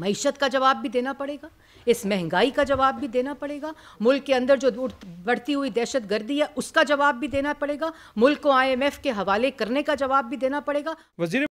मीशत का जवाब भी देना पड़ेगा इस महंगाई का जवाब भी देना पड़ेगा मुल्क के अंदर जो बढ़ती हुई दहशत गर्दी है उसका जवाब भी देना पड़ेगा मुल्क को आईएमएफ के हवाले करने का जवाब भी देना पड़ेगा वजीर